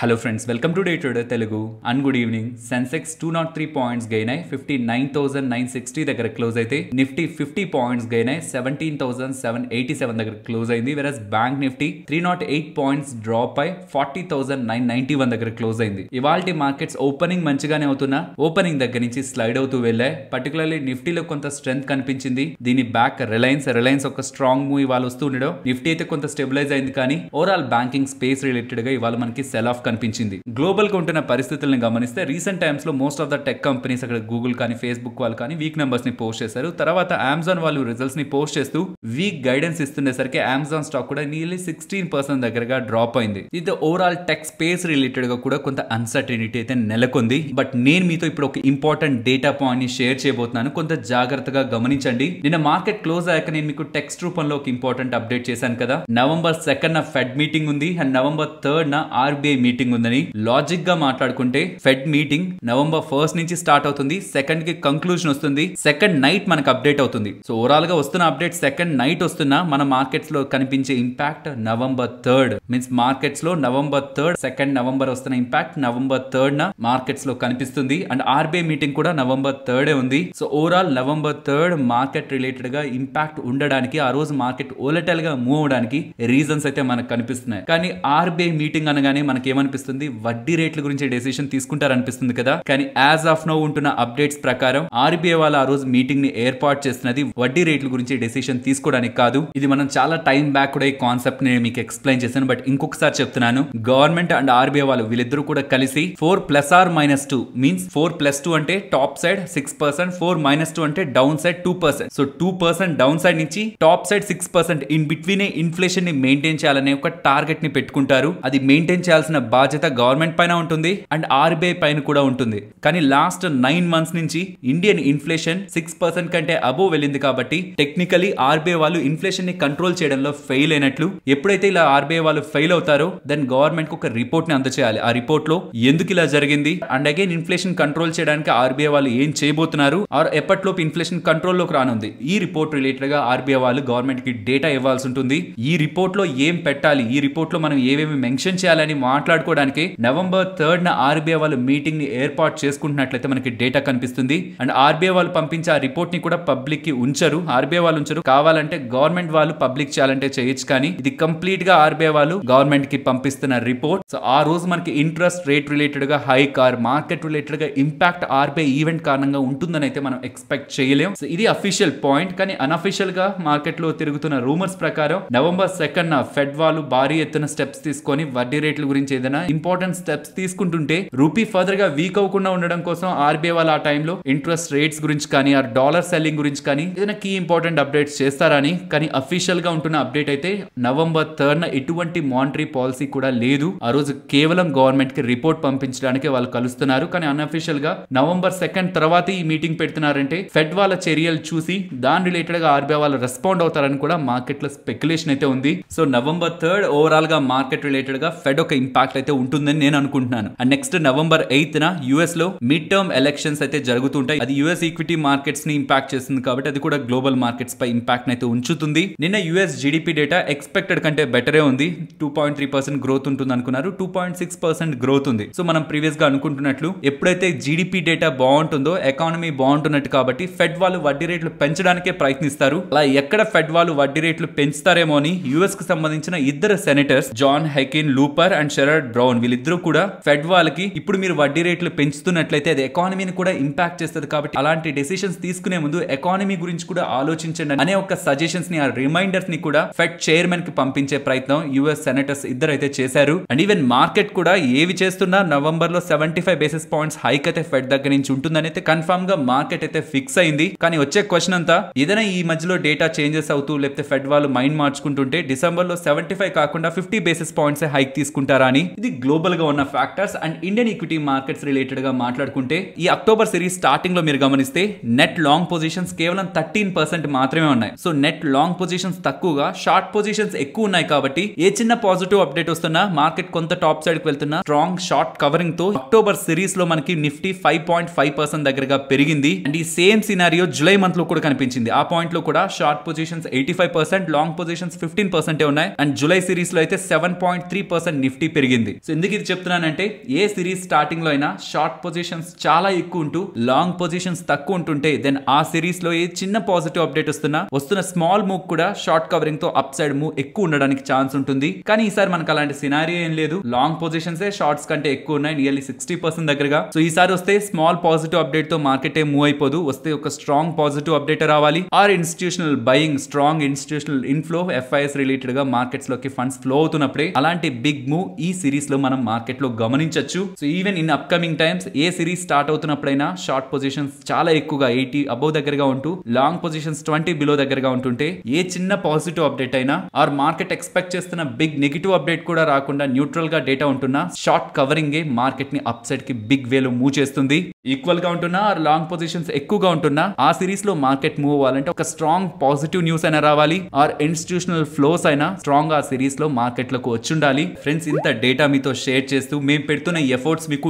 hello friends welcome to day today Telugu and good evening Sensex two nought three points gain అయి fifty nine thousand nine sixty దగ్గర close అయితే Nifty fifty points gain అయి seventeen thousand seven eighty seven దగ్గర close అయింది వెరస్ bank Nifty three nought eight points drop అయి forty thousand nine ninety one దగ్గర close అయింది ఇవాళ మార్కెట్స్ ఓపెనింగ్ మంచిగానే అవుతున్నా ఓపెనింగ్ దగ్గర నుంచి స్లైడ్ అవుతూ వెళ్ళాయి పర్టికులర్లీ నిఫ్టీలో కొంత స్ట్రెంత్ కనిపించింది దీని బ్యాక్ రిలయన్స్ రిలయన్స్ ఒక స్ట్రాంగ్ మూవ్ ఇవాళ వస్తూ ఉండడం నిఫ్టీ అయితే కొంత స్టెబిలైజ్ అయింది కానీ ఓవరాల్ బ్యాంకింగ్ స్పేస్ రిలేటెడ్ గా ఇవాళ మనకి సెల్ ఆఫ్ కనిపించింది గ్లోబల్ గా ఉంటున్న పరిస్థితులను గమనిస్తే రీసెంట్ టైమ్స్ లో most of the tech companies అక్కడ గూగుల్ కానీ ఫేస్బుక్ వాళ్ళు కానీ వీక్ నెంబర్స్ ని పోస్ట్ చేశారు తర్వాత అమెజాన్ వాళ్ళు రిజల్ట్స్ ని పోస్ట్ చేస్తూ వీక్ గైడెన్స్ ఇస్తుండేసరికి అమెజాన్ స్టాక్ కూడా నియర్లీ సిక్స్టీన్ పర్సెంట్ దగ్గరగా డ్రాప్ అయింది ఇది ఓవరాల్ టెక్ స్పేస్ రిలేటెడ్ గా కూడా కొంత అన్సర్టనిటీ అయితే నెలకొంది బట్ నేను మీతో ఇప్పుడు ఒక ఇంపార్టెంట్ డేటా పాయింట్ ని షేర్ చేయబోతున్నాను కొంత జాగ్రత్తగా గమనించండి నిన్న మార్కెట్ క్లోజ్ అయ్యాక నేను మీకు టెక్స్ట్ రూపంలో ఒక ఇంపార్టెంట్ అప్డేట్ చేశాను కదా నవంబర్ సెకండ్ నా ఫెడ్ మీటింగ్ ఉంది అండ్ నవంబర్ థర్డ్ నా ఆర్బీఐ మీటింగ్ మీటింగ్ ఉందని లాజిక్ గా మాట్లాడుకుంటే ఫెడ్ మీటింగ్ నవంబర్ ఫస్ట్ నుంచి స్టార్ట్ అవుతుంది సెకండ్ కి కంక్లూజన్ వస్తుంది సెకండ్ నైట్ మనకు అప్డేట్ అవుతుంది సో ఓవరాల్ గా వస్తున్న అప్డేట్ సెకండ్ నైట్ వస్తున్న మన మార్కెట్స్ లో కనిపించే impact November third means markets లో నవంబర్ థర్డ్ సెకండ్ నవంబర్ వస్తున్న ఇంపాక్ట్ నవంబర్ థర్డ్ న మార్కెట్స్ లో కనిపిస్తుంది అండ్ ఆర్బీఐ మీటింగ్ కూడా నవంబర్ థర్డ్ ఉంది so overall November third market related గా ఇంపాక్ట్ ఉండడానికి ఆ రోజు మార్కెట్ ఓలటల్ గా మూవ్ అవడానికి రీజన్స్ అయితే మనకు కనిపిస్తున్నాయి కానీ ఆర్బీఐ మీటింగ్ అనగానే మనకి ఏమని అనిపిస్తుంది వడ్డీ రేట్ల గురించి డెసిషన్ తీసుకుంటారనిపిస్తుంది కదా కానీ యాజ్ ఆఫ్ నో ఉంటున్న అప్డేట్స్ ప్రకారం ఆర్బీఐ వాళ్ళు ఆ రోజు మీటింగ్ ని ఏర్పాటు చేస్తున్నది వడ్డీ రేట్ల గురించి డెసిషన్ తీసుకోవడానికి కాదు ఇది మనం చాలా టైం బ్యాక్ కూడా ఈ కాన్సెప్ట్ ని మీకు ఎక్స్ప్లెయిన్ చేశాను బట్ ఇంకొకసారి చెప్తున్నాను గవర్నమెంట్ అండ్ ఆర్బీఐ వాళ్ళు వీళ్ళిద్దరూ కూడా కలిసి four plus or minus two means four plus two అంటే top side six percent four minus two అంటే down side two percent so two percent down side నుంచి top side six percent in between inflation ని maintain చేయాలనే ఒక target ని పెట్టుకుంటారు అది maintain చేయాల్సిన బాధ్యత గవర్నమెంట్ పైన ఉంటుంది అండ్ ఆర్బీఐ పైన కూడా ఉంటుంది కానీ లాస్ట్ నైన్ మంత్స్ నుంచి ఇండియన్ ఇన్ఫ్లేషన్ సిక్స్ పర్సెంట్ కంటే అబోవ్ వెళ్ళింది కాబట్టి టెక్నికలీ ఆర్బీఐ వాళ్ళు ఇన్ఫ్లేషన్ ని కంట్రోల్ చేయడంలో ఫెయిల్ అయినట్లు ఎప్పుడైతే ఇలా ఆర్బీఐ వాళ్ళు ఫెయిల్ అవుతారో దెన్ గవర్నమెంట్ ఒక రిపోర్ట్ ని అందచేయాలి ఆ రిపోర్ట్ లో ఎందుకు ఇలా జరిగింది అండ్ అగైన్ ఇన్ఫ్లేషన్ కంట్రోల్ చేయడానికి ఆర్బీఐ వాళ్ళు ఏం చేయబోతున్నారు ఆర్ ఎప్పటిలోపు ఇన్ఫ్లేషన్ కంట్రోల్లోకి రానుంది ఈ రిపోర్ట్ రిలేటెడ్ గా ఆర్బీఐ వాళ్ళు గవర్నమెంట్ కి డేటా ఇవ్వాల్సి ఉంటుంది ఈ రిపోర్ట్ లో ఏం పెట్టాలి ఈ రిపోర్ట్ లో మనం ఏమేమి మెన్షన్ చేయాలని మాట్లాడుకు మాట్లాడుకోవడానికి నవంబర్ థర్డ్ న ఆర్బీఐ వాళ్ళు మీటింగ్ ని ఏర్పాటు చేసుకుంటున్నట్లయితే మనకి డేటా కనిపిస్తుంది అండ్ ఆర్బీఐ వాళ్ళు పంపించే ఆ రిపోర్ట్ ని కూడా పబ్లిక్ కి ఉంచరు ఆర్బీఐ వాళ్ళు ఉంచరు కావాలంటే గవర్నమెంట్ వాళ్ళు పబ్లిక్ చేయాలంటే చేయొచ్చు కానీ ఇది కంప్లీట్ గా ఆర్బీఐ వాళ్ళు గవర్నమెంట్ కి పంపిస్తున్న రిపోర్ట్ సో ఆ రోజు మనకి ఇంట్రెస్ట్ రేట్ రిలేటెడ్ గా హైక్ ఆర్ మార్కెట్ రిలేటెడ్ గా ఇంపాక్ట్ ఆర్బీఐ ఈవెంట్ కారణంగా ఉంటుందని అయితే మనం ఎక్స్పెక్ట్ చేయలేం సో ఇది అఫీషియల్ పాయింట్ కానీ అన్అఫీషియల్ గా మార్కెట్ లో తిరుగుతున్న రూమర్స్ ప్రకారం నవంబర్ సెకండ్ ఫెడ్ వాళ్ళు భారీ ఎత్తున స్టెప్స్ తీసుకొని వడ్డీ రేట్ల గురించి ఏదైనా పైన ఇంపార్టెంట్ స్టెప్స్ తీసుకుంటుంటే రూపీ ఫర్దర్ గా వీక్ అవ్వకుండా ఉండడం కోసం ఆర్బీఐ వాళ్ళు ఆ టైంలో ఇంట్రెస్ట్ రేట్స్ గురించి కానీ ఆ డాలర్ సెల్లింగ్ గురించి కానీ ఏదైనా కీ ఇంపార్టెంట్ అప్డేట్స్ చేస్తారని కానీ అఫీషియల్ గా ఉంటున్న అప్డేట్ అయితే నవంబర్ థర్డ్ ఎటువంటి మానిటరీ పాలసీ కూడా లేదు ఆ రోజు కేవలం గవర్నమెంట్ కి రిపోర్ట్ పంపించడానికి వాళ్ళు కలుస్తున్నారు కానీ అన్అఫీషియల్ గా నవంబర్ సెకండ్ తర్వాత ఈ మీటింగ్ పెడుతున్నారంటే ఫెడ్ వాళ్ళ చర్యలు చూసి దాని రిలేటెడ్ గా ఆర్బీఐ వాళ్ళు రెస్పాండ్ అవుతారని కూడా మార్కెట్ లో స్పెక్యులేషన్ అయితే ఉంది సో నవంబర్ థర్డ్ ఓవరాల్ గా మార్కెట్ రిలేటెడ్ గా ఫెడ్ ఒక ఇంపాక్ట్ అయితే అయితే ఉంటుందని నేను అనుకుంటున్నాను అండ్ నెక్స్ట్ నవంబర్ ఎయిత్ న యుఎస్ లో మిడ్ టర్మ్ ఎలక్షన్స్ అయితే జరుగుతుంటాయి అది యుఎస్ ఈక్విటీ మార్కెట్స్ ని ఇంపాక్ట్ చేస్తుంది కాబట్టి అది కూడా గ్లోబల్ మార్కెట్స్ పై ఇంపాక్ట్ అయితే ఉంచుతుంది నిన్న యుఎస్ జీడిపి డేటా ఎక్స్పెక్టెడ్ కంటే బెటరే ఉంది two point three percent growth ఉంటుంది అనుకున్నారు two point six percent growth ఉంది సో మనం ప్రీవియస్ గా అనుకుంటున్నట్లు ఎప్పుడైతే జీడిపి డేటా బాగుంటుందో ఎకానమీ బాగుంటున్నట్టు కాబట్టి ఫెడ్ వాళ్ళు వడ్డీ రేట్లు పెంచడానికే ప్రయత్నిస్తారు అలా ఎక్కడ ఫెడ్ వాళ్ళు వడ్డీ రేట్లు పెంచుతారేమో అని యుఎస్ కు సంబంధించిన ఇద్దరు senators John Hickenlooper and Sherrod Brown వీళ్ళిద్దరూ కూడా ఫెడ్ వాళ్ళకి ఇప్పుడు మీరు వడ్డీ రేట్లు పెంచుతున్నట్లయితే అది ఎకానమీని కూడా ఇంపాక్ట్ చేస్తుంది కాబట్టి అలాంటి డెసిషన్స్ తీసుకునే ముందు ఎకానమీ గురించి కూడా ఆలోచించండి అనే ఒక సజెషన్స్ ని ఆ రిమైండర్స్ ని కూడా ఫెడ్ చైర్మన్ కి పంపించే ప్రయత్నం యుఎస్ సెనేటర్స్ ఇద్దరు అయితే చేశారు అండ్ ఈవెన్ మార్కెట్ కూడా ఏవి చేస్తున్నా నవంబర్ లో seventy five basis points hike అయితే ఫెడ్ దగ్గర నుంచి ఉంటుందని అయితే కన్ఫర్మ్ గా మార్కెట్ అయితే ఫిక్స్ అయింది కానీ వచ్చే క్వశ్చన్ అంతా ఏదైనా ఈ మధ్యలో డేటా చేంజెస్ అవుతూ లేకపోతే ఫెడ్ వాళ్ళు మైండ్ మార్చుకుంటుంటే డిసెంబర్ లో సెవెంటీ ఫైవ్ కాకుండా ఫిఫ్టీ బేసిస్ పాయింట్స్ హైక్ తీసుకుంటారా అని ఇది గ్లోబల్ గా ఉన్న factors and Indian equity markets related గా మాట్లాడుకుంటే ఈ అక్టోబర్ సిరీస్ స్టార్టింగ్ లో మీరు గమనిస్తే నెట్ లాంగ్ పొజిషన్స్ కేవలం థర్టీన్ పర్సెంట్ మాత్రమే ఉన్నాయి సో నెట్ లాంగ్ పొజిషన్స్ తక్కువగా షార్ట్ పొజిషన్స్ ఎక్కువ ఉన్నాయి కాబట్టి ఏ చిన్న పాజిటివ్ అప్డేట్ వస్తున్నా మార్కెట్ కొంత టాప్ సైడ్ కి వెళ్తున్నా స్ట్రాంగ్ షార్ట్ కవరింగ్ తో అక్టోబర్ సిరీస్ లో మనకి Nifty five point five percent దగ్గరగా పెరిగింది అండ్ ఈ సేమ్ సినారియో జులై మంత్ లో కూడా కనిపించింది ఆ పాయింట్ లో కూడా short positions eighty five percent long positions fifteen పర్సెంటే ఉన్నాయి అండ్ జులై సిరీస్ లో అయితే seven point three percent Nifty పెరిగింది జరిగింది సో ఎందుకు ఇది చెప్తున్నానంటే ఏ సిరీస్ స్టార్టింగ్ లో అయినా షార్ట్ పొజిషన్స్ చాలా ఎక్కువ ఉంటూ లాంగ్ పొజిషన్స్ తక్కువ ఉంటుంటే దెన్ ఆ సిరీస్ లో ఏ చిన్న పాజిటివ్ అప్డేట్ వస్తున్నా వస్తున్న స్మాల్ మూవ్ కూడా షార్ట్ కవరింగ్ తో అప్ సైడ్ మూవ్ ఎక్కువ ఉండడానికి ఛాన్స్ ఉంటుంది కానీ ఈసారి మనకు అలాంటి సినారియో ఏం లేదు లాంగ్ పొజిషన్స్ ఏ షార్ట్స్ కంటే ఎక్కువ ఉన్నాయి నియర్లీ సిక్స్టీ పర్సెంట్ దగ్గరగా సో ఈసారి వస్తే స్మాల్ పాజిటివ్ అప్డేట్ తో మార్కెట్ ఏ మూవ్ అయిపోదు వస్తే ఒక స్ట్రాంగ్ పాజిటివ్ అప్డేట్ రావాలి or institutional buying strong institutional inflow FIs related గా మార్కెట్స్ లోకి ఫండ్స్ ఫ్లో అవుతున్నప్పుడే అలాంటి బిగ్ మూవ్ ఈ సిరీస్ లో మనం మార్కెట్లో గమనించవచ్చు so even in upcoming times ఏ సిరీస్ స్టార్ట్ అవుతున్నప్పుడైనా షార్ట్ పొజిషన్స్ చాలా ఎక్కువగా ఎయిటీ అబౌవ్ దగ్గరగా ఉంటూ లాంగ్ పొజిషన్స్ ట్వంటీ బిలో దగ్గరగా ఉంటుంటే ఏ చిన్న పాజిటివ్ అప్డేట్ అయినా ఆర్ మార్కెట్ ఎక్స్పెక్ట్ చేస్తున్న బిగ్ నెగిటివ్ అప్డేట్ కూడా రాకుండా న్యూట్రల్ గా డేటా ఉంటున్న షార్ట్ కవరింగ్ మార్కెట్ ని అప్సైడ్ కి బిగ్ వేలు మూవ్ చేస్తుంది ఈక్వల్గా ఉంటున్నా లాంగ్ పొజిషన్స్ ఎక్కువగా ఉంటున్నా ఆ సిరీస్ లో మార్కెట్ మూవ్ అవ్వాలంటే ఒక స్ట్రాంగ్ పాజిటివ్ న్యూస్ అయినా రావాలి ఆర్ ఇన్స్టిట్యూషనల్ ఫ్లోస్ అయినా స్ట్రాంగ్ ఆ సిరీస్ మార్కెట్ మార్కెట్లకు వచ్చి ఉండాలి ఫ్రెండ్స్ ఇంత డేటా మీతో షేర్ చేస్తూ మేము పెడుతున్న ఎఫర్ట్స్ మీకు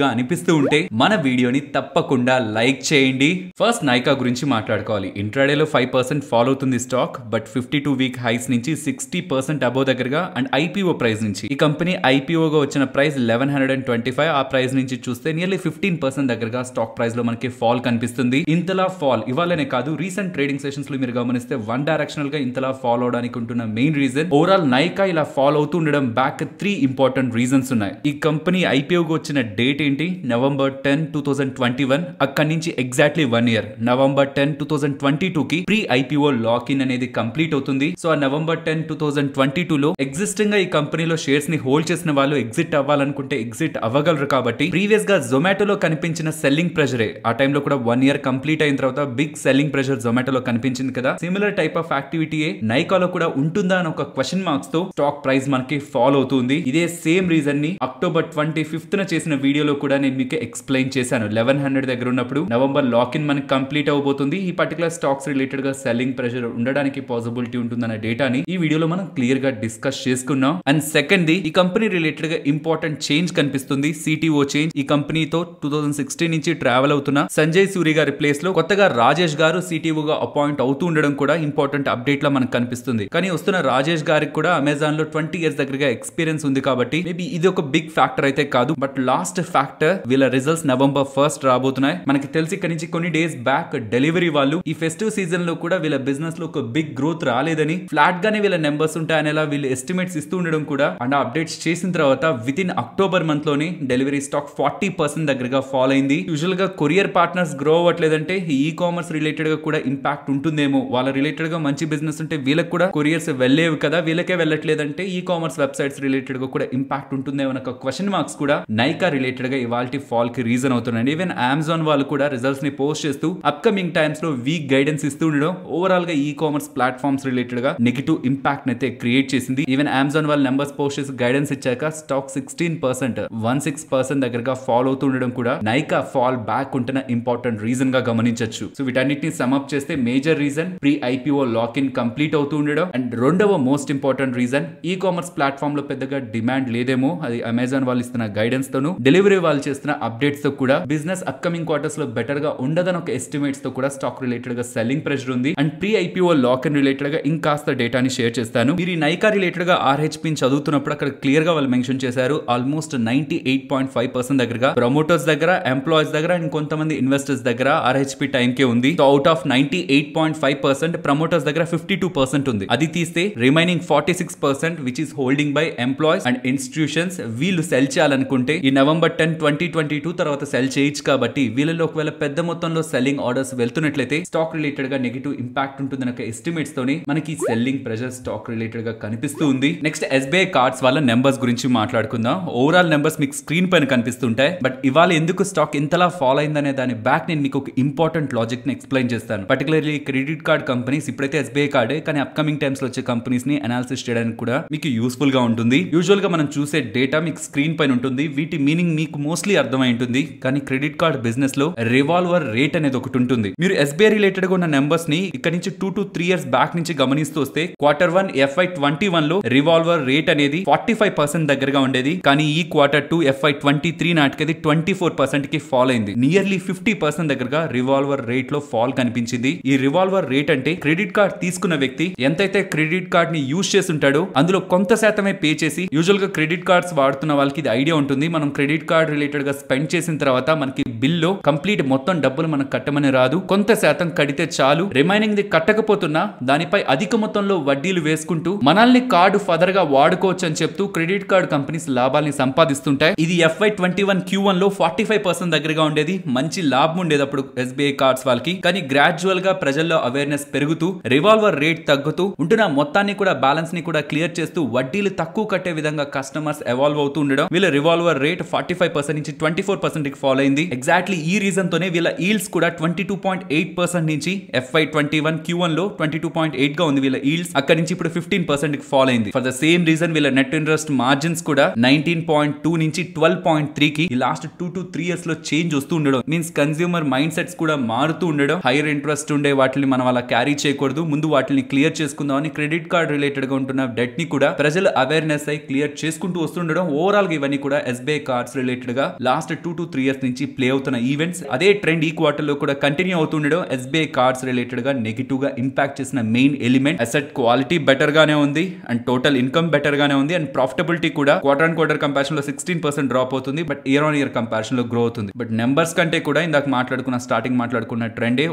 గా అనిపిస్తూ ఉంటే మన వీడియోని తప్పకుండా లైక్ చేయండి ఫస్ట్ నైకా గురించి మాట్లాడుకోవాలి ఇంట్రాడేలో ఫైవ్ పర్సెంట్ ఫాలో అవుతుంది stock but fifty two week highs నుంచి సిక్స్టీ పర్సెంట్ అబో దగ్గరగా అండ్ ఐపీఓ ప్రైస్ నుంచి ఈ కంపెనీ ఐపీఓగా వచ్చిన price eleven hundred and twenty five ఆ ప్రైస్ నుంచి చూస్తే నియర్లీ ఫిఫ్టీన్ పర్సెంట్ థౌసండ్ దగ్గరగా స్టాక్ ప్రైస్ లో మనకి ఫాల్ కనిపిస్తుంది ఇంతలా ఫాల్ ఇవాళనే కాదు రీసెంట్ ట్రేడింగ్ సెషన్స్ లో మీరు గమనిస్తే వన్ డైరెక్షనల్ గా ఇంతలా ఫాల్ అవడానికి ఉంటున్న మెయిన్ రీజన్ ఓవరాల్ నైకా ఇలా ఫాల్ అవుతూ ఉండడం బ్యాక్ త్రీ ఇంపార్టెంట్ రీజన్స్ ఉన్నాయి ఈ కంపెనీ ఐపీఓకి వచ్చిన డేట్ ఏంటి November ten two thousand twenty one అక్కడి నుంచి exactly one year November ten two thousand twenty two కి ప్రీ ఐపీఓ లాక్ ఇన్ అనేది కంప్లీట్ అవుతుంది సో ఆ November ten two thousand twenty two లో ఎగ్జిస్టింగ్ గా ఈ కంపెనీలో షేర్స్ ని హోల్డ్ చేసిన వాళ్ళు ఎగ్జిట్ అవ్వాలనుకుంటే ఎగ్జిట్ అవ్వగలరు కాబట్టి ప్రీవియస్ గా జొమాటోలో కనిపించే కనిపించిన సెల్లింగ్ ప్రెషరే ఆ టైంలో కూడా వన్ ఇయర్ కంప్లీట్ అయిన తర్వాత బిగ్ సెల్లింగ్ ప్రెషర్ జొమాటోలో కనిపించింది కదా సిమిలర్ టైప్ ఆఫ్ యాక్టివిటీ నైకాలో కూడా ఉంటుందా అని ఒక క్వశ్చన్ మార్క్స్ తో స్టాక్ ప్రైస్ మనకి ఫాలో అవుతుంది ఇదే సేమ్ రీజన్ ని అక్టోబర్ ట్వంటీ ఫిఫ్త్ న చేసిన వీడియోలో కూడా నేను మీకు ఎక్స్ప్లెయిన్ చేశాను లెవెన్ హండ్రెడ్ దగ్గర ఉన్నప్పుడు నవంబర్ లాక్ ఇన్ మనకి కంప్లీట్ అవబోతుంది ఈ పర్టికులర్ స్టాక్స్ రిలేటెడ్ గా సెల్లింగ్ ప్రెషర్ ఉండడానికి పాసిబిలిటీ ఉంటుందన్న డేటాని ఈ వీడియోలో మనం క్లియర్ గా డిస్కస్ చేసుకున్నాం అండ్ సెకండ్ ది ఈ కంపెనీ రిలేటెడ్ గా ఇంపార్టెంట్ చేంజ్ కనిపిస్తుంది సిటీఓ చేంజ్ ఈ కంపెనీతో టూ థౌసండ్ సిక్స్టీ నుంచి ట్రావెల్ అవుతున్న సంజయ్ సూరి గారి ప్లేస్ లో కొత్తగా రాజేష్ గారు సిటీఓగా అపాయింట్ అవుతూ ఉండడం కూడా ఇంపార్టెంట్ అప్డేట్ లో మనకు కనిపిస్తుంది కానీ వస్తున్న రాజేష్ గారికి కూడా అమెజాన్ లో ట్వంటీ ఇయర్స్ దగ్గరగా ఎక్స్పీరియన్స్ ఉంది కాబట్టి మేబీ ఇది ఒక బిగ్ ఫ్యాక్టర్ అయితే కాదు బట్ లాస్ట్ ఫ్యాక్టర్ వీళ్ళ రిజల్ట్స్ నవంబర్ ఫస్ట్ రాబోతున్నాయి మనకి తెలిసి ఇక్కడ నుంచి కొన్ని డేస్ బ్యాక్ డెలివరీ వాళ్ళు ఈ ఫెస్టివ్ సీజన్ లో కూడా వీళ్ళ బిజినెస్ లో ఒక బిగ్ గ్రోత్ రాలేదని ఫ్లాట్ గానే వీళ్ళ నెంబర్స్ ఉంటాయనేలా వీళ్ళు ఎస్టిమేట్స్ ఇస్తూ ఉండడం కూడా అండ్ అప్డేట్స్ చేసిన తర్వాత విత్ ఇన్ అక్టోబర్ మంత్ లోనే డెలివరీ స్టాక్ ఫార్టీ పర్సెంట్ దగ్గరగా ఫాల్ ఫాల్ అయింది యూజువల్ గా కొరియర్ పార్ట్నర్స్ గ్రో అవ్వట్లేదంటే ఈ కామర్స్ రిలేటెడ్ గా కూడా ఇంపాక్ట్ ఉంటుందేమో వాళ్ళ రిలేటెడ్ గా మంచి బిజినెస్ ఉంటే వీళ్ళకి కూడా కొరియర్స్ వెళ్ళేవి కదా వీళ్ళకే వెళ్ళట్లేదంటే ఈ కామర్స్ వెబ్సైట్స్ రిలేటెడ్ గా కూడా ఇంపాక్ట్ ఉంటుందేమో ఒక క్వశ్చన్ మార్క్స్ కూడా నైకా రిలేటెడ్గా ఇవాళ కి రీజన్ అవుతున్నాయి ఈవెన్ అమెజాన్ వాళ్ళు కూడా రిజల్ట్స్ ని పోస్ట్ చేస్తూ అప్కమింగ్ లో వీక్ గైడెన్స్ ఇస్తూ ఉండడం ఓవరాల్ గా ఈ కామర్స్ ప్లాట్ఫామ్స్ రిలేటెడ్గా నెగిటివ్ ఇంపాక్ట్ అయితే క్రియేట్ చేసింది ఈవెన్ అమెజాన్ వాళ్ళ నెంబర్స్ పోస్ట్ చేసి గైడెన్స్ ఇచ్చాక stock sixteen percent one six percent దగ్గరగా ఫాలో అవుతూ ఉండడం కూడా నైకా ఫాల్ బ్యాక్ ఉంటున్న ఇంపార్టెంట్ రీజన్ గా గమనించవచ్చు సో వీటన్నిటిని సమప్ చేస్తే major reason pre IPO lock in complete అవుతూ ఉండడం అండ్ రెండవ most important reason e commerce platform లో పెద్దగా డిమాండ్ లేదేమో అది అమెజాన్ వాళ్ళు ఇస్తున్న గైడెన్స్ తోను డెలివరీ వాళ్ళు చేస్తున్న అప్డేట్స్ తో కూడా బిజినెస్ అప్కమింగ్ క్వార్టర్స్ లో బెటర్ గా ఉండదని ఒక ఎస్టిమేట్స్ తో కూడా స్టాక్ రిలేటెడ్ గా సెల్లింగ్ ప్రెషర్ ఉంది and pre IPO lock in related గా ఇంకాస్త డేటాని షేర్ చేస్తాను మీరు నైకా రిలేటెడ్ గా ఆర్హెచ్పీని చదువుతున్నప్పుడు అక్కడ క్లియర్ గా వాళ్ళు మెన్షన్ చేశారు almost ninety eight point five percent దగ్గర ప్రమోటర్స్ దగ్గర ఎంప్లాయీస్ దగ్గర కొంతమంది ఇన్వెస్టర్స్ దగ్గర ఆర్హెచ్పి టైంకే ఉంది so out of ninety eight point five percent promoters దగ్గర ఫిఫ్టీ టూ పర్సెంట్ ఉంది అది తీస్తే remaining forty six percent which is holding by employees and institutions వీళ్ళు సెల్ చేయాలనుకుంటే ఈ November ten twenty twenty two తర్వాత సెల్ చేయొచ్చు కాబట్టి వీళ్ళలో ఒకవేళ పెద్ద మొత్తంలో సెల్లింగ్ ఆర్డర్స్ వెళ్తున్నట్లయితే స్టాక్ రిలేటెడ్ గా నెగిటివ్ ఇంపాక్ట్ ఉంటుంది అనే ఎస్టిమేట్స్ తోని మనకి సెల్లింగ్ ప్రెషర్ స్టాక్ రిలేటెడ్ గా కనిపిస్తూ ఉంది నెక్స్ట్ ఎస్బీఐ కార్డ్స్ వాళ్ళ నెంబర్స్ గురించి మాట్లాడుకుందాం ఓవరాల్ నెంబర్స్ మీకు స్క్రీన్ పైన కనిపిస్తుంటాయి బట్ ఇవాళ ఎందుకు స్టాక్ ఇంతలా ఫాలో అయిందనే దాని బ్యాక్ నేను మీకు ఒక ఇంపార్టెంట్ ని ఎక్స్ప్లెయిన్ చేస్తాను పర్టికులర్లీ క్రెడిట్ కార్డ్ కంపెనీస్ ఇప్పుడైతే ఎస్బీఐ కార్డే కానీ అప్కమింగ్ లో వచ్చే కంపెనీస్ ని అనాలిసిస్ చేయడానికి కూడా మీకు గా ఉంటుంది యూజువల్ గా మనం చూసే డేటా మీకు స్క్రీన్ పైన ఉంటుంది వీటి మీనింగ్ మీకు మోస్ట్లీ అర్థమై ఉంటుంది కానీ క్రెడిట్ కార్డ్ బిజినెస్ లో రివాల్వర్ రేట్ అనేది ఒకటి ఉంటుంది మీరు ఎస్బీఐ గా ఉన్న నెంబర్స్ ని ఇక్కడ నుంచి two to three years back నుంచి గమనిస్తూ వస్తే quarter one FY twenty one లో రివాల్వర్ రేట్ అనేది ఫార్టీ ఫైవ్ పర్సెంట్ దగ్గరగా ఉండేది కానీ ఈ quarter two FY twenty three నాటికి ట్వంటీ ఫోర్ పర్సెంట్ కి ఫాల్ అయింది నియర్లీ ఫిఫ్టీ పర్సెంట్ దగ్గరగా రివాల్వర్ రేట్ లో ఫాల్ కనిపించింది ఈ రివాల్వర్ రేట్ అంటే క్రెడిట్ కార్డ్ తీసుకున్న వ్యక్తి ఎంతైతే క్రెడిట్ కార్డ్ ని యూజ్ ఉంటాడో అందులో కొంత శాతమే పే చేసి యూజువల్ గా క్రెడిట్ కార్డ్స్ వాడుతున్న వాళ్ళకి ఇది ఐడియా ఉంటుంది మనం క్రెడిట్ కార్డ్ రిలేటెడ్ గా స్పెండ్ చేసిన తర్వాత మనకి బిల్ లో కంప్లీట్ మొత్తం డబ్బులు మనకు కట్టమని రాదు కొంత శాతం కడితే చాలు రిమైనింగ్ ది కట్టకపోతున్నా దానిపై అధిక మొత్తంలో వడ్డీలు వేసుకుంటూ మనల్ని కార్డు ఫదర్ గా వాడుకోవచ్చు అని చెప్తూ క్రెడిట్ కార్డ్ కంపెనీస్ లాభాల్ని సంపాదిస్తుంటాయి ఇది FY twenty one Q one లో ఫార్టీ ఫైవ్ కోసం దగ్గరగా ఉండేది మంచి లాభం ఉండేది అప్పుడు ఎస్బీఐ కార్డ్స్ వాళ్ళకి కానీ గ్రాడ్యువల్ గా ప్రజల్లో అవేర్నెస్ పెరుగుతూ రివాల్వర్ రేట్ తగ్గుతూ ఉంటున్న మొత్తాన్ని కూడా బ్యాలెన్స్ ని కూడా క్లియర్ చేస్తూ వడ్డీలు తక్కువ కట్టే విధంగా కస్టమర్స్ ఎవాల్వ్ అవుతూ ఉండడం వీళ్ళ revolver rate forty five percent నుంచి ట్వంటీ ఫోర్ పర్సెంట్ కి ఫాలో అయింది ఎగ్జాక్ట్లీ ఈ రీజన్ తోనే వీళ్ళ ఈల్డ్స్ కూడా twenty two point eight percent నుంచి FY twenty one Q one లో ట్వంటీ టూ పాయింట్ ఎయిట్ గా ఉంది వీళ్ళ ఈల్స్ అక్కడ నుంచి ఇప్పుడు ఫిఫ్టీన్ పర్సెంట్ కి ఫాలో అయింది ఫర్ ద సేమ్ రీజన్ వీళ్ళ నెట్ ఇంట్రెస్ట్ మార్జిన్స్ కూడా నైన్టీన్ పాయింట్ టూ నుంచి ట్వెల్వ్ పాయింట్ త్రీ కి last two to three years business లో చేంజ్ వస్తూ ఉండడం మీన్స్ కన్స్యూమర్ మైండ్ సెట్స్ కూడా మారుతూ ఉండడం హైయర్ ఇంట్రెస్ట్ ఉండే వాటిని మనం అలా క్యారీ చేయకూడదు ముందు వాటిని క్లియర్ చేసుకుందామని క్రెడిట్ కార్డ్ రిలేటెడ్ గా ఉంటున్న డెట్ ని కూడా ప్రజలు అవేర్నెస్ అయి క్లియర్ చేసుకుంటూ వస్తుండడం ఓవరాల్ గా ఇవన్నీ కూడా ఎస్బీఐ కార్డ్స్ రిలేటెడ్ గా last two to three years నుంచి ప్లే అవుతున్న ఈవెంట్స్ అదే ట్రెండ్ ఈ క్వార్టర్ లో కూడా కంటిన్యూ అవుతుండడం ఎస్బీఐ కార్డ్స్ రిలేటెడ్ గా నెగిటివ్ గా ఇంపాక్ట్ చేసిన main element asset quality better గానే ఉంది అండ్ టోటల్ ఇన్కమ్ బెటర్ గానే ఉంది అండ్ ప్రాఫిటబిలిటీ కూడా క్వార్టర్ అండ్ క్వార్టర్ కంపారిజన్ లో సిక్స్టీన్ పర్సెంట్ డ్రాప్ అవుతుంది but year on year comparison లో గ్రోత్ పోతుంది బట్ నెంబర్స్ కంటే కూడా ఇందాక మాట్లాడుకున్న స్టార్టింగ్ మాట్లాడుకున్న ట్రెండే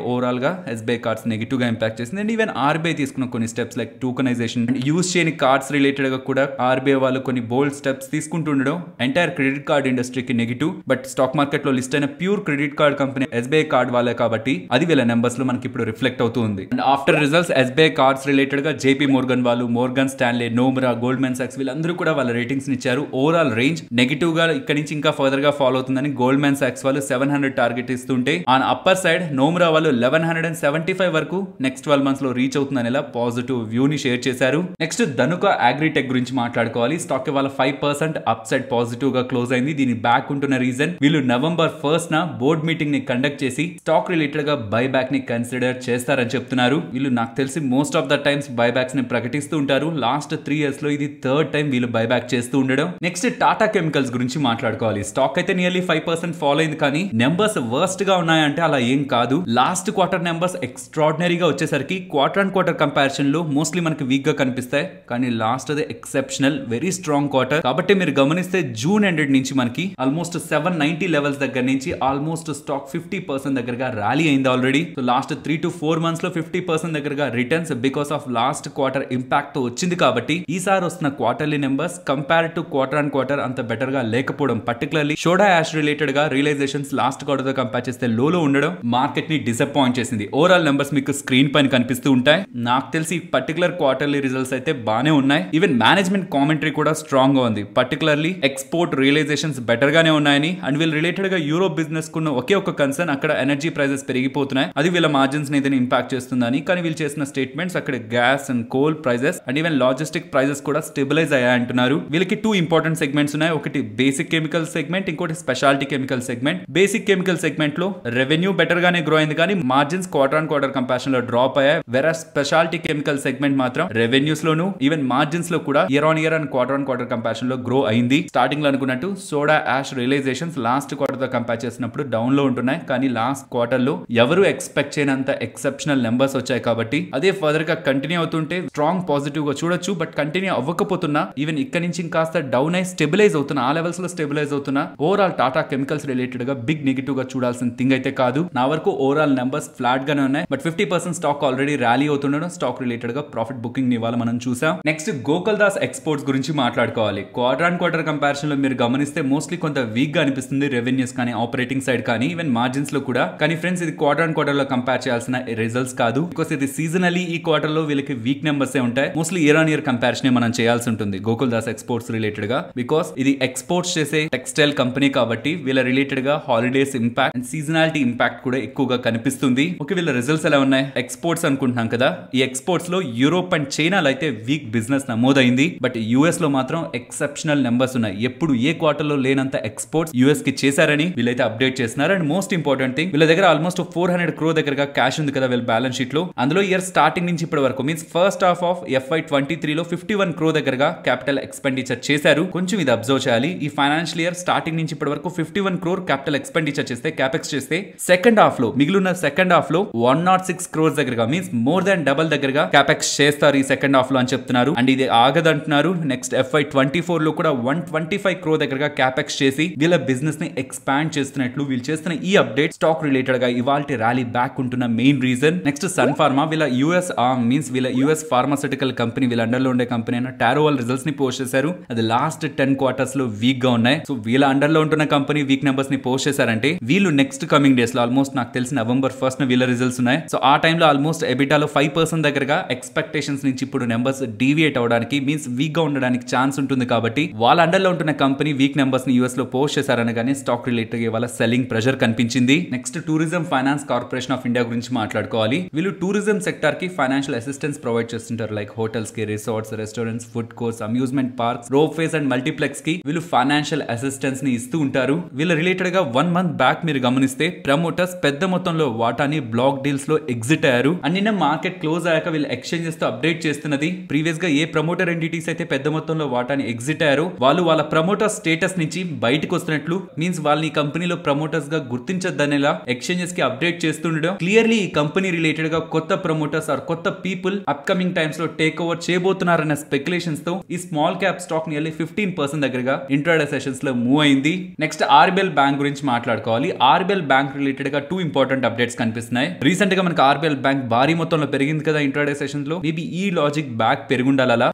గా ఎస్బీఐ కార్డ్స్ గా ఇంపాక్ట్ చేసింది అండ్ ఈవెన్ ఆర్బీఐ తీసుకున్న కొన్ని steps like tokenization and use చేయని కార్డ్స్ రిలేటెడ్ గా కూడా ఆర్బీఐ వాళ్ళు కొన్ని బోల్డ్ స్టెప్స్ తీసుకుంటుండడం ఎంటైర్ క్రెడిట్ కార్డ్ ఇండస్ట్రీకి నెగిటివ్ బట్ స్టాక్ మార్కెట్లో లిస్ట్ అయిన pure credit card company SBI card వాళ్ళే కాబట్టి అది వీళ్ళ నెంబర్స్ లో మనకి ఇప్పుడు రిఫ్లెక్ట్ అవుతూ ఉంది and after results SBI cards related గా జేపీ మోర్గన్ వాళ్ళు మోర్గన్ స్టాన్లే నోమ్రా మెన్ సాక్స్ వీళ్ళందరూ కూడా వాళ్ళ రేటింగ్స్ ఇచ్చారు ఓవరాల్ రేంజ్ నెగిటివ్ గా ఇక్కడ నుంచి ఇంకా ఫర్దర్ గా ఫాలో అవుతుందని గోల్డ్ గోల్డ్మెన్ సాక్స్ వాళ్ళు సెవెన్ హండ్రెడ్ టార్గెట్ ఇస్తుంటే ఆన్ అప్పర్ సైడ్ నోమ్రా వాళ్ళు eleven hundred and seventy five వరకు నెక్స్ట్ ట్వెల్వ్ మంత్స్ లో రీచ్ అవుతుందని ఇలా పాజిటివ్ వ్యూ ని షేర్ చేశారు నెక్స్ట్ ధనుక అగ్రిటెక్ గురించి మాట్లాడుకోవాలి స్టాక్ ఇవాళ five percent up side positive గా క్లోజ్ అయింది దీని బ్యాక్ ఉంటున్న రీజన్ వీళ్ళు నవంబర్ ఫస్ట్ నా బోర్డ్ మీటింగ్ ని కండక్ట్ చేసి స్టాక్ రిలేటెడ్ గా బై బ్యాక్ ని కన్సిడర్ చేస్తారని చెప్తున్నారు వీళ్ళు నాకు తెలిసి most of the times buy backs ని ప్రకటిస్తూ ఉంటారు లాస్ట్ త్రీ ఇయర్స్ లో ఇది థర్డ్ టైం వీళ్ళు బై బ్యాక్ చేస్తూ ఉండడం నెక్స్ట్ టాటా కెమికల్స్ గురించి మాట్లాడుకోవాలి స్టాక్ అయితే నియర్లీ ఫైవ్ పర్సెంట్ ఫాలో అయింది కానీ నెంబర్స్ వర్స్ట్ గా ఉన్నాయంటే అలా ఏం కాదు లాస్ట్ క్వార్టర్ నెంబర్స్ ఎక్స్ట్రాడినరీగా వచ్చేసరికి క్వార్టర్ అండ్ క్వార్టర్ కంపారిజన్ లో మోస్ట్లీ మనకి వీక్ గా కనిపిస్తాయి కానీ లాస్ట్ అది ఎక్సెప్షనల్ వెరీ స్ట్రాంగ్ క్వార్టర్ కాబట్టి మీరు గమనిస్తే జూన్ ఎండెడ్ నుంచి మనకి ఆల్మోస్ట్ సెవెన్ నైన్టీ లెవెల్స్ దగ్గర నుంచి ఆల్మోస్ట్ స్టాక్ ఫిఫ్టీ పర్సెంట్ దగ్గరగా ర్యాలీ అయింది already so last three to four months లో ఫిఫ్టీ పర్సెంట్ దగ్గరగా returns because of last quarter impact తో వచ్చింది కాబట్టి ఈసారి వస్తున్న quarterly numbers compare to quarter and quarter అంత బెటర్ గా లేకపోవడం పర్టికులర్లీ షోడా యాష్ రిలేటెడ్ గా రియలైజేషన్స్ లాస్ట్ క్వార్టర్ తో కంపేర్ చేస్తే లోలో ఉండడం మార్కెట్ ని డిసప్పాయింట్ చేసింది ఓవరాల్ నెంబర్స్ మీకు స్క్రీన్ పైన కనిపిస్తూ ఉంటాయి నాకు తెలిసి పర్టికులర్ క్వార్టర్లీ రిజల్ట్స్ అయితే బానే ఉన్నాయి ఈవెన్ మేనేజ్మెంట్ కామెంటరీ కూడా స్ట్రాంగ్ గా ఉంది పర్టికులర్లీ ఎక్స్పోర్ట్ రియలైజేషన్స్ బెటర్ గానే ఉన్నాయని అండ్ వీళ్ళు రిలేటెడ్ గా యూరోప్ బిజినెస్ కున్న ఒకే ఒక కన్సర్న్ అక్కడ ఎనర్జీ ప్రైజెస్ పెరిగిపోతున్నాయి అది వీళ్ళ మార్జిన్స్ ని ఇంపాక్ట్ చేస్తుందని కానీ వీళ్ళు చేసిన స్టేట్మెంట్స్ అక్కడ gas and coal prices and even logistic prices కూడా స్టెబిలైజ్ అయ్యాయి అంటున్నారు వీళ్ళకి టూ ఇంపార్టెంట్ సెగ్మెంట్స్ ఉన్నాయి ఒకటి బేసిక్ కెమికల్ సెగ్మెంట్ ఇంకోటి speciality chemical chemical segment basic chemical segment లో రెవెన్యూ బెటర్ గానే గ్రో అయింది కానీ margins quarter and quarter comparison లో డ్రాప్ అయ్యాయి వెరా స్పెషాలిటీ కెమికల్ సెగ్మెంట్ మాత్రం రెవెన్యూస్ లోను ఈవెన్ మార్జిన్స్ లో కూడా year on year and quarter and quarter comparison లో గ్రో అయింది స్టార్టింగ్ లో అనుకున్నట్టు soda ash realizations last quarter తో కంపేర్ చేసినప్పుడు డౌన్ లో ఉంటున్నాయి కానీ లాస్ట్ క్వార్టర్ లో ఎవరు ఎక్స్పెక్ట్ చేయనంత ఎక్సెప్షనల్ నెంబర్స్ వచ్చాయి కాబట్టి అదే ఫర్దర్ గా కంటిన్యూ అవుతుంటే స్ట్రాంగ్ పాజిటివ్ గా చూడొచ్చు బట్ కంటిన్యూ అవ్వకపోతున్నా ఈవెన్ ఇక్కడ నుంచి ఇంకా డౌన్ అయి స్టెబిలైజ్ అవుతున్నా ఆ లెవెల్స్ లో స్టెబిలైజ్ అవుతున్నా ఓవరాల్ టాటా కెమికల్ రిలేటెడ్ రిలేటెడ్గా బిగ్ గా చూడాల్సిన థింగ్ అయితే కాదు నా వరకు ఓవరాల్ నెంబర్స్ గానే ఉన్నాయి but fifty percent stock already rally అవుతుండడం స్టాక్ రిలేటెడ్గా ప్రాఫిట్ బుకింగ్ ఇవ్వాలి మనం చూసాం నెక్స్ట్ గోకుల్ దాస్ ఎక్స్పోర్ట్స్ గురించి మాట్లాడుకోవాలి క్వార్టర్ అండ్ క్వార్టర్ లో మీరు గమనిస్తే మోస్ట్లీ కొంత వీక్ గా అనిపిస్తుంది రెవెన్యూస్ కానీ ఆపరేటింగ్ సైడ్ కానీ ఈవెన్ లో కూడా కానీ ఫ్రెండ్స్ ఇది క్వార్టర్ అండ్ లో కంపేర్ చేయాల్సిన రిజల్ట్స్ కాదు బికాస్ ఇది సీజనలీ ఈ క్వార్టర్లో వీళ్ళకి వీక్ నెంబర్స్ ఉంటాయి mostly year on year comparison మనం చేయాల్సి ఉంటుంది గోకుల్ దాస్ ఎక్స్పోర్ట్స్ గా బికాస్ ఇది ఎక్స్పోర్ట్స్ చేసే టెక్స్టైల్ కంపెనీ కాబట్టి వీళ్ళ రిలేటెడ్ గా holidays impact and seasonality impact కూడా ఎక్కువగా కనిపిస్తుంది ఓకే వీళ్ళ రిజల్ట్స్ ఎలా ఉన్నాయి ఎక్స్పోర్ట్స్ అనుకుంటున్నాం కదా ఈ ఎక్స్పోర్ట్స్ లో యూరోప్ అండ్ చైనాలో అయితే వీక్ బిజినెస్ నమోదైంది బట్ యూఎస్ లో మాత్రం ఎక్సెప్షనల్ నెంబర్స్ ఉన్నాయి ఎప్పుడు ఏ క్వార్టర్ లో లేనంత ఎక్స్పోర్ట్స్ యూఎస్ కి చేశారని వీళ్ళైతే అప్డేట్ చేస్తున్నారు అండ్ మోస్ట్ ఇంపార్టెంట్ థింగ్ వీళ్ళ దగ్గర ఆల్మోస్ట్ ఫోర్ హండ్రెడ్ క్రో దగ్గరగా క్యాష్ ఉంది కదా వీళ్ళ బ్యాలెన్స్ షీట్ లో అందులో ఇయర్ స్టార్టింగ్ నుంచి ఇప్పటి వరకు means first half of FY twenty three లో ఫిఫ్టీ వన్ క్రో దగ్గరగా క్యాపిటల్ ఎక్స్పెండిచర్ చేశారు కొంచెం ఇది అబ్జర్వ్ చేయాలి ఈ ఫైనాన్షియల్ ఇయర్ స్టార్టింగ్ నుంచి ఇప్పటి వరకు fifty one thousand crore capital expenditure చేస్తే క్యాపెక్స్ చేస్తే సెకండ్ హాఫ్ లో మిగిలిన సెకండ్ హాఫ్ లో వన్ నాట్ సిక్స్ క్రోర్స్ దగ్గరగా మీన్స్ మోర్ దాన్ డబల్ దగ్గరగా క్యాపెక్స్ చేస్తారు ఈ సెకండ్ హాఫ్ లో అని చెప్తున్నారు అండ్ ఇది ఆగదంటున్నారు నెక్స్ట్ ఎఫ్ఐ ట్వంటీ ఫోర్ లో కూడా వన్ ట్వంటీ ఫైవ్ క్రో దగ్గరగా క్యాపెక్స్ చేసి వీళ్ళ బిజినెస్ ని ఎక్స్పాండ్ చేస్తున్నట్లు వీళ్ళు చేస్తున్న ఈ అప్డేట్ స్టాక్ రిలేటెడ్ గా ఇవాళ ర్యాలీ బ్యాక్ ఉంటున్న main reason next Sun Pharma వీళ్ళ యూఎస్ ఆర్మ్ మీన్స్ వీళ్ళ యూఎస్ ఫార్మాసిటికల్ కంపెనీ వీళ్ళ అండర్లో ఉండే కంపెనీ అయినా టారోవల్ రిజల్ట్స్ ని పోస్ట్ చేశారు అది లాస్ట్ టెన్ క్వార్టర్స్ లో వీక్ గా ఉన్నాయి సో వీళ్ళ అండర్లో ఉంటున్న కంపెనీ వీక్ నెంబర్స్ ని పోస్ట్ చేశారంటే వీళ్ళు నెక్స్ట్ కమింగ్ డేస్ లో ఆల్మోస్ట్ నాకు తెలిసి నవంబర్ ఫస్ట్ వీళ్ళ రిజల్ట్స్ ఉన్నాయి సో ఆ టైంలో ఆల్మోస్ట్ ఎబిటాలో ఫైవ్ పర్సెంట్ దగ్గరగా ఎక్స్పెక్టేషన్స్ నుంచి ఇప్పుడు నెంబర్స్ డీవియేట్ అవడానికి మీన్స్ వీక్ గా ఉండడానికి ఛాన్స్ ఉంటుంది కాబట్టి వాళ్ళ అండర్లో ఉంటున్న కంపెనీ వీక్ నెంబర్స్ ని యూఎస్ లో పోస్ట్ చేశారనగానే స్టాక్ రిలేటెడ్ ఇవాళ సెల్లింగ్ ప్రెషర్ కనిపించింది next tourism finance corporation of India గురించి మాట్లాడుకోవాలి వీళ్ళు టూరిజం సెక్టర్ కి ఫైనాన్షియల్ అసిస్టెన్స్ ప్రొవైడ్ చేస్తుంటారు లైక్ హోటల్స్ కి resorts restaurants food courts amusement parks rope face and multiplex కి వీళ్ళు ఫైనాన్షియల్ అసిస్టెన్స్ ని ఇస్తూ ఉంటారు వీళ్ళ రిలేటెడ్గా వన్ మంత్ బ్యాక్ మీరు గమనిస్తే ప్రమోటర్స్ పెద్ద మొత్తంలో వాటాని బ్లాక్ డీల్స్ లో ఎగ్జిట్ అయ్యారు అండ్ నిన్న మార్కెట్ క్లోజ్ అయ్యాక వీళ్ళు తో అప్డేట్ చేస్తున్నది ప్రీవియస్ గా ఏ ప్రమోటర్ ఎంటిటీస్ అయితే పెద్ద మొత్తంలో వాటాని ఎగ్జిట్ అయ్యారో వాళ్ళు వాళ్ళ ప్రమోటర్ స్టేటస్ నుంచి బయటకు వస్తున్నట్లు మీన్స్ వాళ్ళని కంపెనీలో ప్రమోటర్స్ గా గుర్తించద్దనేలా ఎక్స్చేంజెస్ కి అప్డేట్ చేస్తుండడం క్లియర్లీ ఈ కంపెనీ రిలేటెడ్ గా కొత్త ప్రమోటర్స్ ఆర్ కొత్త పీపుల్ అప్కమింగ్ టైమ్స్ లో టేక్ ఓవర్ చేయబోతున్నారన్న స్పెక్యులేషన్స్ తో ఈ small cap stock nearly fifteen percent దగ్గరగా ఇంట్రాడే సెషన్స్ లో మూవ్ అయింది నెక్స్ట్ ఆర్బీ ఆర్బిఎల్ బ్యాంక్ గురించి మాట్లాడుకోవాలి ఆర్బిఎల్ బ్యాంక్ గా టూ ఇంపార్టెంట్ అప్డేట్స్ కనిపిస్తున్నాయి గా మనకి ఆర్బిఎల్ బ్యాంక్ భారీ మొత్తంలో పెరిగింది కదా సెషన్ లో మేబీ ఈ లాజిక్ బ్యాక్ పెరుగుండాలా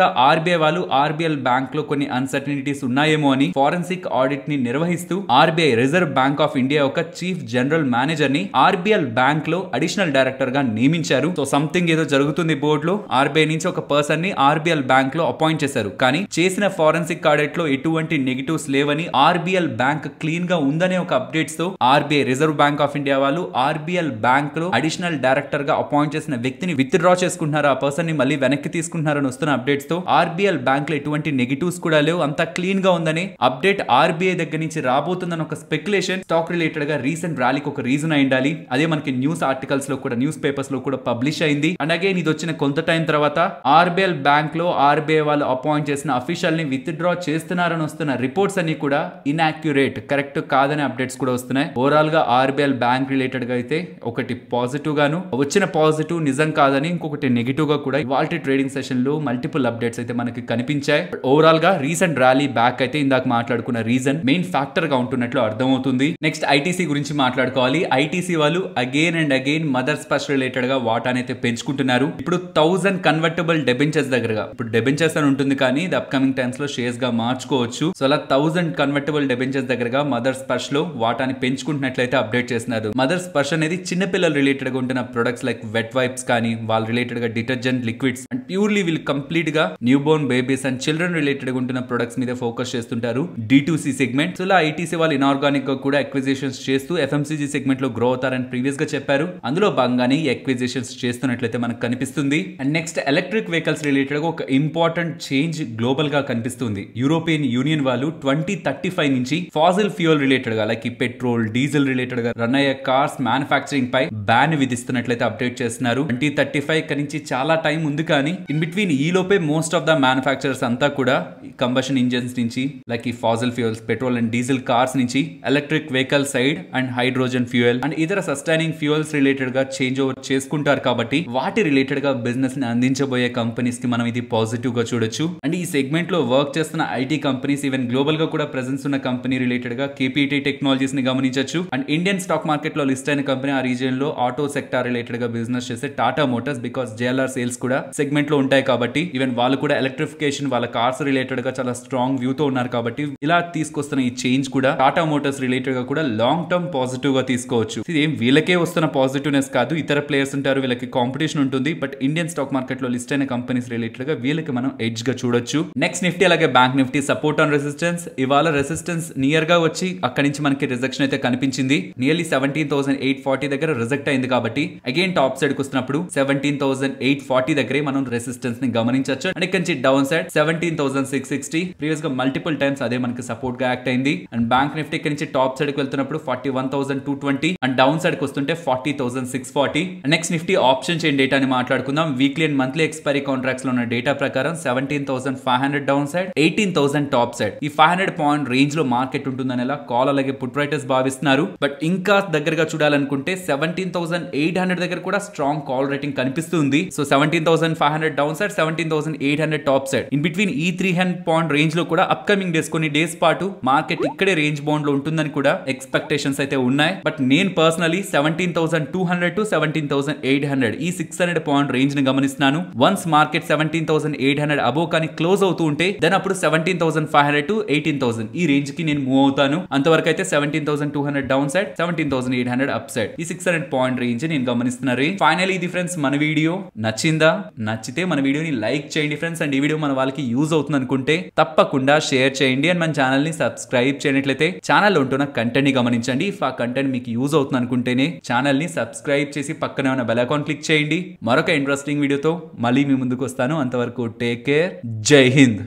గా ఆర్బీఐ వాళ్ళు ఆర్బిఎల్ లో కొన్ని అన్సర్టనిటీస్ ఉన్నాయేమో అని ఫారెన్సిక్ ఆడిట్ ని నిర్వహిస్తూ RBI reserve bank of India యొక్క చీఫ్ జనరల్ మేనేజర్ ని ఆర్బిఎల్ లో అడిషనల్ డైరెక్టర్ గా నియమించారు సో సంథింగ్ ఏదో జరుగుతుంది బోర్డు లో ఆర్బీఐ నుంచి ఒక పర్సన్ ని ఆర్బిఎల్ బ్యాంక్ లో అపాయింట్ చేశారు కానీ చేసిన ఫారెన్సిక్ లో ఎటువంటి నెగిటివ్స్ లేవని ఆర్బిఎల్ బ్యాంక్ క్లీన్ గా ఉందనే ఒక అప్డేట్స్ తో RBI reserve bank of India వాళ్ళు ఆర్బీఎల్ బ్యాంక్ లో అడిషనల్ డైరెక్టర్ గా అపాయింట్ చేసిన వ్యక్తిని విత్ డ్రా చేసుకుంటున్నారు ఆ పర్సన్ ని మళ్ళీ వెనక్కి తీసుకుంటున్నారని వస్తున్న అప్డేట్స్ తో ఆర్బీఎల్ బ్యాంక్ లో ఎటువంటి నెగిటివ్స్ కూడా లేవు అంత క్లీన్ గా ఉందని అప్డేట్ ఆర్బీఐ దగ్గర నుంచి రాబోతుందని ఒక స్పెక్యులేషన్ స్టాక్ రిలేటెడ్ గా రీసెంట్ ర్యాలీకి ఒక రీజన్ అయి ఉండాలి అదే మనకి న్యూస్ ఆర్టికల్స్ లో కూడా న్యూస్ పేపర్స్ లో కూడా పబ్లిష్ అయింది అండ్ అగైన్ ఇది వచ్చిన కొంత టైం తర్వాత ఆర్బీఎల్ బ్యాంక్ లో ఆర్బీఐ వాళ్ళు అపాయింట్ చేసిన అఫీషియల్ ని విత్ డ్రా చేస్తున్నారని వస్తున్న రిపోర్ట్స్ అన్ని కూడా ఇన్యాక్యురేట్ కరెక్ట్ కాదనే అప్డేట్స్ కూడా వస్తున్నాయి ఓవరాల్ గా ఆర్బీఐ బ్యాంక్ రిలేటెడ్ గా అయితే ఒకటి పాజిటివ్ గాను వచ్చిన పాజిటివ్ నిజం కాదని ఇంకొకటి నెగిటివ్ గా కూడా ఇవాల్టి ట్రేడింగ్ సెషన్ లో మల్టిపుల్ అప్డేట్స్ అయితే మనకి కనిపించాయి ఓవరాల్ గా రీసెంట్ ర్యాలీ బ్యాక్ అయితే ఇందాక మాట్లాడుకున్న రీజన్ మెయిన్ ఫ్యాక్టర్ గా ఉంటున్నట్లు అర్థమవుతుంది నెక్స్ట్ ఐటీసీ గురించి మాట్లాడుకోవాలి ఐటీసీ వాళ్ళు again and again mother Sparsh related గా వాటా అయితే పెంచుకుంటున్నారు ఇప్పుడు థౌసండ్ కన్వర్టబుల్ డెబెంచర్స్ దగ్గరగా ఇప్పుడు డెబెంచర్స్ అని ఉంటుంది కానీ ఇది అప్కమింగ్ టైమ్స్ లో షేర్స్ గా మార్చుకోవచ్చు సో అలా థౌసండ్ కన్వర్టబుల్ డెబెంచర్స్ దగ్గర గా మదర్ స్పర్శ్ లో వాటాని పెంచుకుంటున్నట్లయితే అప్డేట్ చేస్తున్నారు మదర్ స్పర్శ్ అనేది చిన్నపిల్లలు రిలేటెడ్ గా ఉంటున్న ప్రొడక్ట్స్ లైక్ వెట్ వైప్స్ కానీ వాళ్ళ రిలేటెడ్ గా డిటర్జెంట్ లిక్విడ్స్ అండ్ ప్యూర్లీ వీళ్ళు కంప్లీట్ గా new born babies and children related గా ఉంటున్న ప్రొడక్ట్స్ మీద ఫోకస్ చేస్తుంటారు డి సెగ్మెంట్ సో ఇలా ఐటీసీ వాళ్ళు ఇన్ఆర్గానిక్ గా కూడా ఎక్విజిషన్స్ చేస్తూ ఎఫ్ఎంసీజీ సెగ్మెంట్ లో గ్రో అవుతారని ప్రీవియస్ గా చెప్పారు అందులో భాగంగానే ఎక్విజిషన్స్ చేస్తున్నట్లయితే మనకు కనిపిస్తుంది and next electric vehicles related గా ఒక ఇంపార్టెంట్ చేంజ్ గ్లోబల్ గా కనిపిస్తుంది యూరోపియన్ యూనియన్ వాళ్ళు ట్వంటీ థర్టీ ఫైవ్ నుంచి ఫాజల్ ఫాజిల్ ఫ్యూయల్ రిలేటెడ్గా లైక్ పెట్రోల్ డీజిల్ రిలేటెడ్ గా రన్ అయ్యే కార్స్ మ్యానుఫ్యాక్చరింగ్ పై బ్యాన్ విధిస్తున్నట్లయితే అప్డేట్ చేస్తున్నారు ట్వంటీ థర్టీ ఫైవ్ నుంచి చాలా టైం ఉంది కానీ ఇన్ బిట్వీన్ ఈ లోపే మోస్ట్ ఆఫ్ ద మ్యానుఫాక్చరర్స్ అంతా కూడా కంబషన్ ఇంజన్స్ నుంచి లైక్ ఈ fossil fuels petrol and diesel cars నుంచి electric vehicle side and hydrogen fuel and ఇతర సస్టైనింగ్ ఫ్యూయల్స్ రిలేటెడ్ గా చేంజ్ ఓవర్ చేసుకుంటారు కాబట్టి వాటి రిలేటెడ్ గా బిజినెస్ ని అందించబోయే కంపెనీస్ కి మనం ఇది పాజిటివ్ గా చూడొచ్చు అండ్ ఈ సెగ్మెంట్ లో వర్క్ చేస్తున్న ఐటీ కంపెనీస్ ఈవెన్ గ్లోబల్ గా కూడా ప్రెసెన్స్ ఉన్న కంపెనీ రిలేటెడ్ రిలేటెడ్గా కేపీటీ టెక్నాలజీస్ని గమనించవచ్చు అండ్ ఇండియన్ స్టాక్ మార్కెట్లో లిస్ట్ అయిన కంపెనీ ఆ రీజియన్లో ఆటో సెక్టార్ రిలేటెడ్గా బిజినెస్ చేసే Tata motors because JLR sales కూడా సెగ్మెంట్లో ఉంటాయి కాబట్టి ఈవెన్ వాళ్ళు కూడా ఎలక్ట్రిఫికేషన్ వాళ్ళ కార్స్ రిలేటెడ్గా చాలా స్ట్రాంగ్ వ్యూతో ఉన్నారు కాబట్టి ఇలా తీసుకొస్తున్న ఈ చేంజ్ కూడా టాటా మోటార్స్ రిలేటెడ్గా కూడా లాంగ్ టర్మ్ పాజిటివ్గా తీసుకోవచ్చు ఇది ఏం వీళ్ళకే వస్తున్న పాజిటివ్నెస్ కాదు ఇతర ప్లేయర్స్ ఉంటారు వీళ్ళకి కాంపిటీషన్ ఉంటుంది బట్ ఇండియన్ స్టాక్ మార్కెట్లో లిస్ట్ అయిన కంపెనీస్ రిలేటెడ్గా వీళ్ళకి మనం ఎడ్జ్గా చూడొచ్చు నెక్స్ట్ నిఫ్టీ అలాగే bank Nifty support on resistance ఇవాళ రెసిస్టెన్స్ నియర్గా వచ్చి అక్కడి నుంచి మనకి రిజెక్షన్ అయితే కనిపించింది nearly seventeen thousand eight forty దగ్గర రిజెక్ట్ అయింది కాబట్టి అగైన్ టాప్ సైడ్ కు వస్తున్నప్పుడు సెవెంటీన్ థౌసండ్ ఎయిట్ ఫార్టీ దగ్గరే మనం రెసిస్టెన్స్ ని గమనించవచ్చు అండ్ ఇక్కడ నుంచి down side seventeen thousand six sixty previous గా మల్టిపుల్ టైమ్స్ అదే మనకి సపోర్ట్ గా యాక్ట్ అయింది అండ్ బ్యాంక్ నిఫ్టీ ఇక్కడ నుంచి టాప్ సైడ్ కు వెళ్తున్నప్పుడు forty one thousand two twenty and down side కు వస్తుంటే forty thousand six forty next Nifty option చేయండి డేటా మాట్లాడుకుందాం weekly and monthly expiry contracts లో ఉన్న డేటా ప్రకారం seventeen thousand five hundred down side eighteen thousand top side ఈ five hundred point range లో market ఉంటుంది ఉంటుందని కాల్ అలాగే పుట్ రైటర్స్ భావిస్తున్నారు బట్ ఇంకా దగ్గరగా చూడాలనుకుంటే సెవెంటీన్ థౌసండ్ ఎయిట్ హండ్రెడ్ దగ్గర కూడా స్ట్రాంగ్ కాల్ రేటింగ్ కనిపిస్తుంది so seventeen thousand five hundred down side seventeen thousand eight hundred top side in between ఈ త్రీ హండ్రెడ్ పాయింట్ రేంజ్ లో కూడా అప్ కమింగ్ డేస్ కొన్ని డేస్ పాటు మార్కెట్ ఇక్కడే range bound లో ఉంటుందని కూడా ఎక్స్పెక్టేషన్స్ అయితే ఉన్నాయి బట్ నేను personally seventeen thousand two hundred to seventeen thousand eight hundred ఈ సిక్స్ హండ్రెడ్ పాయింట్ రేంజ్ ని గమనిస్తున్నాను once market seventeen thousand eight hundred above కానీ క్లోజ్ అవుతూ ఉంటే దెన్ అప్పుడు seventeen thousand five hundred to eighteen thousand ఈ range కి నేను మూవ్ అవుతాను అంతవరకు అయితే seventeen thousand two hundred down side seventeen thousand eight hundred up side ఈ సిక్స్ హండ్రెడ్ పాయింట్ రేంజ్ నేను గమనిస్తున్న రేంజ్ ఫైనల్ ఇది ఫ్రెండ్స్ మన వీడియో నచ్చిందా నచ్చితే మన వీడియోని లైక్ చేయండి ఫ్రెండ్స్ అండ్ ఈ వీడియో మన వాళ్ళకి యూజ్ అవుతుంది అనుకుంటే తప్పకుండా షేర్ చేయండి అండ్ మన ఛానల్ ని సబ్స్క్రైబ్ చేయనట్లయితే ఛానల్ ఉంటున్న కంటెంట్ ని గమనించండి ఇఫ్ ఆ కంటెంట్ మీకు యూజ్ అవుతుంది అనుకుంటేనే ఛానల్ ని సబ్స్క్రైబ్ చేసి పక్కనే ఉన్న బెలకాన్ క్లిక్ చేయండి మరొక ఇంట్రెస్టింగ్ వీడియోతో మళ్ళీ మీ ముందుకు వస్తాను అంతవరకు టేక్ కేర్ జై హింద్